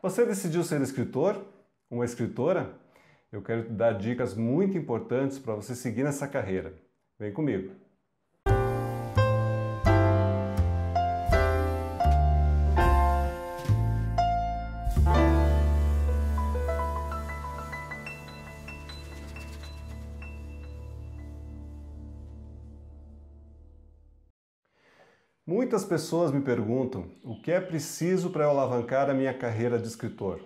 Você decidiu ser escritor? Uma escritora? Eu quero te dar dicas muito importantes para você seguir nessa carreira. Vem comigo! Muitas pessoas me perguntam o que é preciso para eu alavancar a minha carreira de escritor.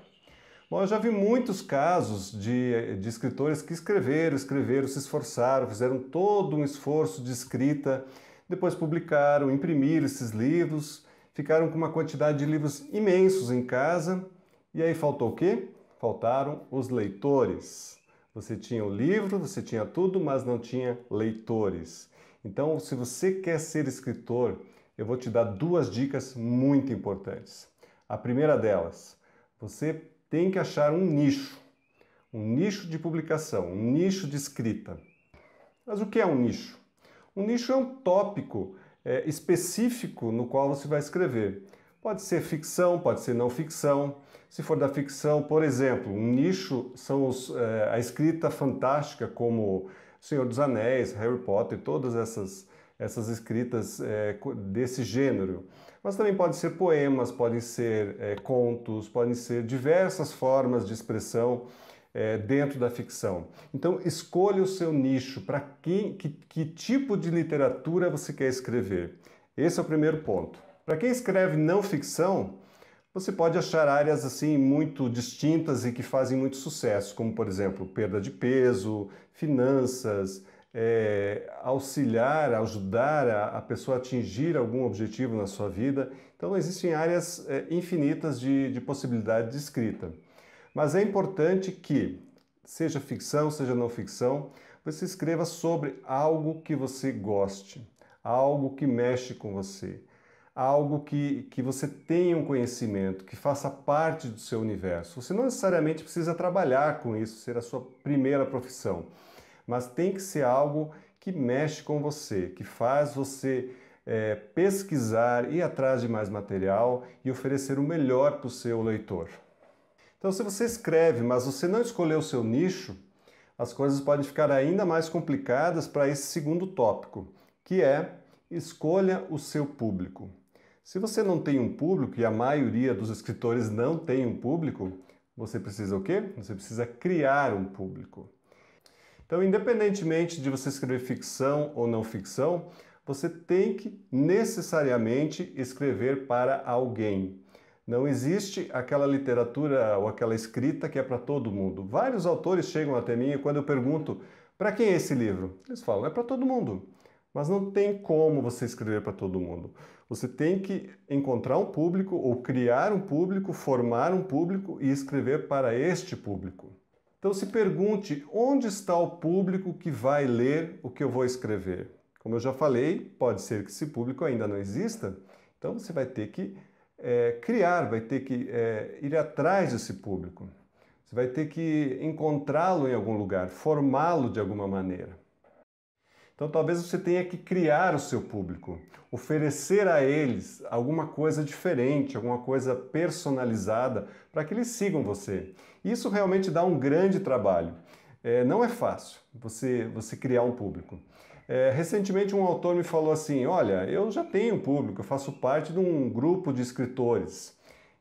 Bom, eu já vi muitos casos de, de escritores que escreveram, escreveram, se esforçaram, fizeram todo um esforço de escrita, depois publicaram, imprimiram esses livros, ficaram com uma quantidade de livros imensos em casa. E aí faltou o quê? Faltaram os leitores. Você tinha o livro, você tinha tudo, mas não tinha leitores. Então, se você quer ser escritor, eu vou te dar duas dicas muito importantes. A primeira delas, você tem que achar um nicho, um nicho de publicação, um nicho de escrita. Mas o que é um nicho? Um nicho é um tópico é, específico no qual você vai escrever. Pode ser ficção, pode ser não ficção. Se for da ficção, por exemplo, um nicho são os, é, a escrita fantástica, como Senhor dos Anéis, Harry Potter, todas essas essas escritas é, desse gênero. Mas também podem ser poemas, podem ser é, contos, podem ser diversas formas de expressão é, dentro da ficção. Então, escolha o seu nicho, para que, que tipo de literatura você quer escrever. Esse é o primeiro ponto. Para quem escreve não ficção, você pode achar áreas assim muito distintas e que fazem muito sucesso, como por exemplo perda de peso, finanças, é, auxiliar, ajudar a, a, pessoa a atingir algum objetivo na sua vida. Então, existem áreas é, infinitas de, de possibilidade de escrita. Mas é importante que, seja ficção, seja não ficção, você escreva sobre algo que você goste, algo que mexe com você, algo que, que você tenha um conhecimento, que faça parte do seu universo. Você não necessariamente precisa trabalhar com isso, ser a sua primeira profissão mas tem que ser algo que mexe com você, que faz você é, pesquisar, ir atrás de mais material e oferecer o melhor para o seu leitor. Então, se você escreve, mas você não escolheu o seu nicho, as coisas podem ficar ainda mais complicadas para esse segundo tópico, que é escolha o seu público. Se você não tem um público, e a maioria dos escritores não tem um público, você precisa o quê? Você precisa criar um público. Então, independentemente de você escrever ficção ou não ficção, você tem que necessariamente escrever para alguém. Não existe aquela literatura ou aquela escrita que é para todo mundo. Vários autores chegam até mim e quando eu pergunto para quem é esse livro, eles falam é para todo mundo. Mas não tem como você escrever para todo mundo. Você tem que encontrar um público ou criar um público, formar um público e escrever para este público. Então se pergunte onde está o público que vai ler o que eu vou escrever. Como eu já falei, pode ser que esse público ainda não exista, então você vai ter que é, criar, vai ter que é, ir atrás desse público. Você vai ter que encontrá-lo em algum lugar, formá-lo de alguma maneira. Então talvez você tenha que criar o seu público, oferecer a eles alguma coisa diferente, alguma coisa personalizada para que eles sigam você. Isso realmente dá um grande trabalho. É, não é fácil você, você criar um público. É, recentemente um autor me falou assim: Olha, eu já tenho público, eu faço parte de um grupo de escritores.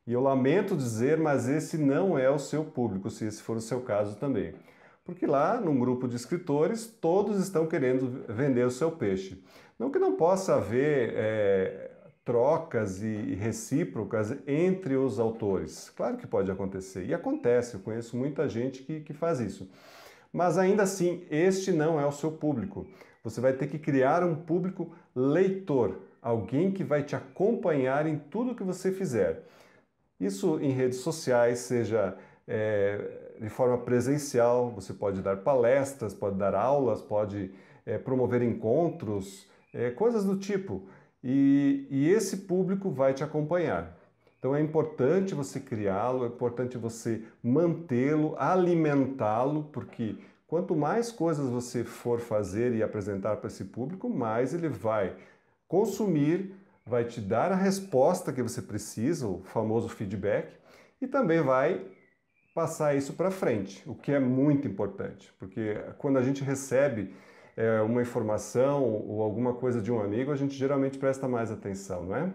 E eu lamento dizer, mas esse não é o seu público, se esse for o seu caso também porque lá, num grupo de escritores, todos estão querendo vender o seu peixe. Não que não possa haver é, trocas e recíprocas entre os autores. Claro que pode acontecer, e acontece, eu conheço muita gente que, que faz isso. Mas ainda assim, este não é o seu público. Você vai ter que criar um público leitor, alguém que vai te acompanhar em tudo que você fizer. Isso em redes sociais, seja é, de forma presencial, você pode dar palestras, pode dar aulas, pode é, promover encontros, é, coisas do tipo. E, e esse público vai te acompanhar. Então é importante você criá-lo, é importante você mantê-lo, alimentá-lo, porque quanto mais coisas você for fazer e apresentar para esse público, mais ele vai consumir, vai te dar a resposta que você precisa, o famoso feedback, e também vai passar isso para frente, o que é muito importante, porque quando a gente recebe é, uma informação ou alguma coisa de um amigo, a gente geralmente presta mais atenção, não é?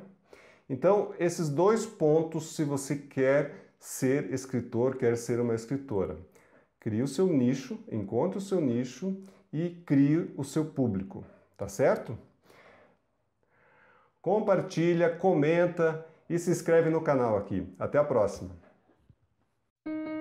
Então, esses dois pontos, se você quer ser escritor, quer ser uma escritora, crie o seu nicho, encontre o seu nicho e crie o seu público, tá certo? Compartilha, comenta e se inscreve no canal aqui. Até a próxima! Thank you.